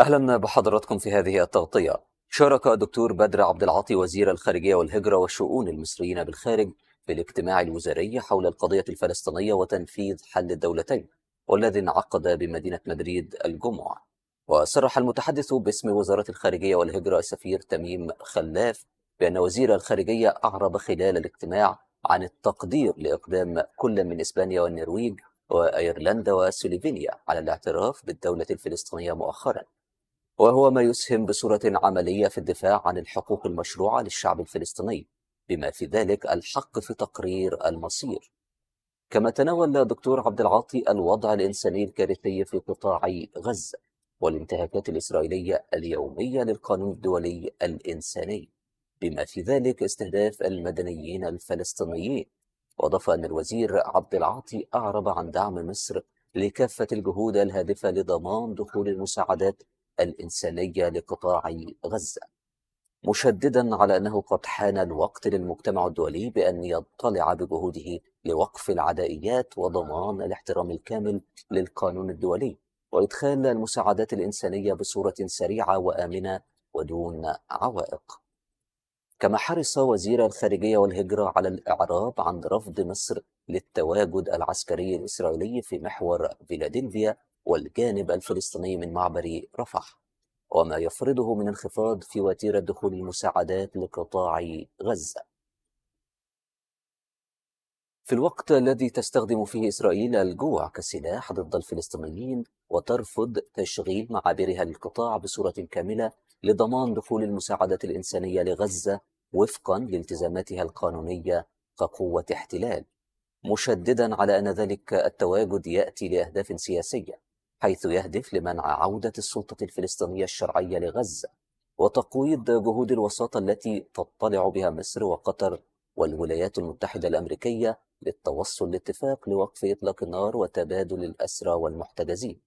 أهلا بحضراتكم في هذه التغطية شارك دكتور بدر عبد العاطي وزير الخارجية والهجرة والشؤون المصريين بالخارج في الاجتماع الوزاري حول القضية الفلسطينية وتنفيذ حل الدولتين والذي انعقد بمدينة مدريد الجمعة وصرح المتحدث باسم وزارة الخارجية والهجرة السفير تميم خلاف بأن وزير الخارجية أعرب خلال الاجتماع عن التقدير لإقدام كل من إسبانيا والنرويج وأيرلندا وسلوفينيا على الاعتراف بالدولة الفلسطينية مؤخراً وهو ما يسهم بصورة عملية في الدفاع عن الحقوق المشروعة للشعب الفلسطيني بما في ذلك الحق في تقرير المصير كما تناول دكتور عبد العاطي الوضع الإنساني الكارثي في قطاع غزة والانتهاكات الإسرائيلية اليومية للقانون الدولي الإنساني بما في ذلك استهداف المدنيين الفلسطينيين وأضاف أن الوزير عبد العاطي أعرب عن دعم مصر لكافة الجهود الهادفة لضمان دخول المساعدات الإنسانية لقطاع غزة مشددا على أنه قد حان الوقت للمجتمع الدولي بأن يضطلع بجهوده لوقف العدائيات وضمان الاحترام الكامل للقانون الدولي وإدخال المساعدات الإنسانية بصورة سريعة وآمنة ودون عوائق كما حرص وزير الخارجية والهجرة على الإعراب عن رفض مصر للتواجد العسكري الإسرائيلي في محور فيلادلفيا والجانب الفلسطيني من معبر رفح وما يفرضه من انخفاض في وتيرة دخول المساعدات لقطاع غزة في الوقت الذي تستخدم فيه إسرائيل الجوع كسلاح ضد الفلسطينيين وترفض تشغيل معابرها للقطاع بصورة كاملة لضمان دخول المساعدات الإنسانية لغزة وفقا لالتزاماتها القانونية كقوة احتلال مشددا على أن ذلك التواجد يأتي لأهداف سياسية حيث يهدف لمنع عودة السلطة الفلسطينية الشرعية لغزة وتقويض جهود الوساطة التي تطلع بها مصر وقطر والولايات المتحدة الأمريكية للتوصل لاتفاق لوقف إطلاق النار وتبادل الأسرى والمحتجزين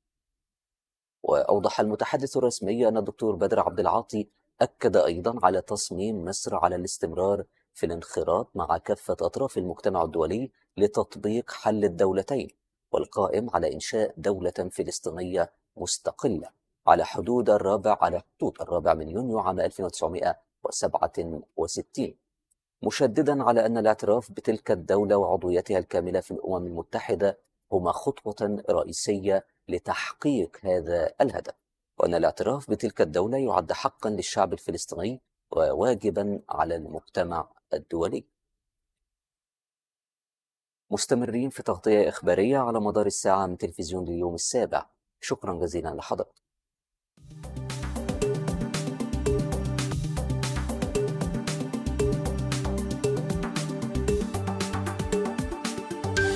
وأوضح المتحدث الرسمي أن الدكتور بدر عبد العاطي أكد أيضا على تصميم مصر على الاستمرار في الانخراط مع كافة أطراف المجتمع الدولي لتطبيق حل الدولتين والقائم على إنشاء دولة فلسطينية مستقلة على حدود الرابع على حدود الرابع من يونيو عام 1967 مشددا على أن الاعتراف بتلك الدولة وعضويتها الكاملة في الأمم المتحدة هما خطوة رئيسية لتحقيق هذا الهدف وأن الاعتراف بتلك الدولة يعد حقا للشعب الفلسطيني وواجبا على المجتمع الدولي مستمرين في تغطية إخبارية على مدار الساعة من تلفزيون اليوم السابع شكرا جزيلا لحضرتك